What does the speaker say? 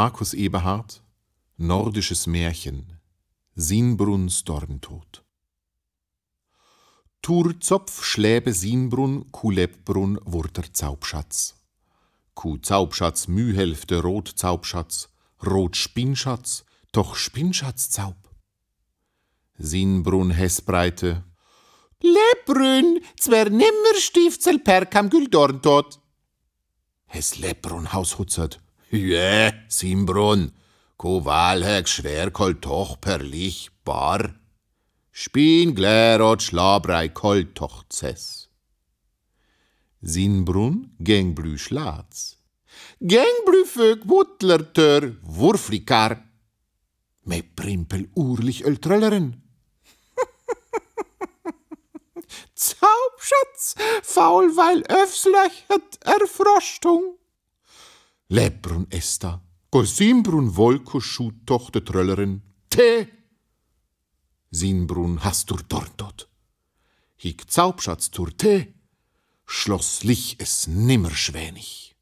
Markus Eberhard Nordisches Märchen Sinbruns Dorntod Turzopf schläbe Sinbrun, Kulebbrun wurter Zaubschatz. Kuhzaubschatz, Mühhälfte, Rotzaubschatz, Zaubschatz, Rot Spinnschatz, doch Spinnschatz Zaub. Sinbrun Hessbreite Lebrun, zwer nimmer Stiefzel per kam Güldorntod. Hess Lebrun haushutzert. Jä, Simbrunn, ko Walhäg schwerkoll toch per Lich bar. Spin glerot schlabrei koll toch zess. Sinbrunn gäng blü schlatz. Gäng blü fög wuttlertör wurflikar. Me primpel urlich öltrölleren. Zaubschatz, faul weil öfslöchert Erfroschtung lebrun esta, cosimbrun volco tochte Tröllerin, te! Sinbrun hastur dorntot. Hic Zaubschatz tur te, schloss lich es nimmer schwänig.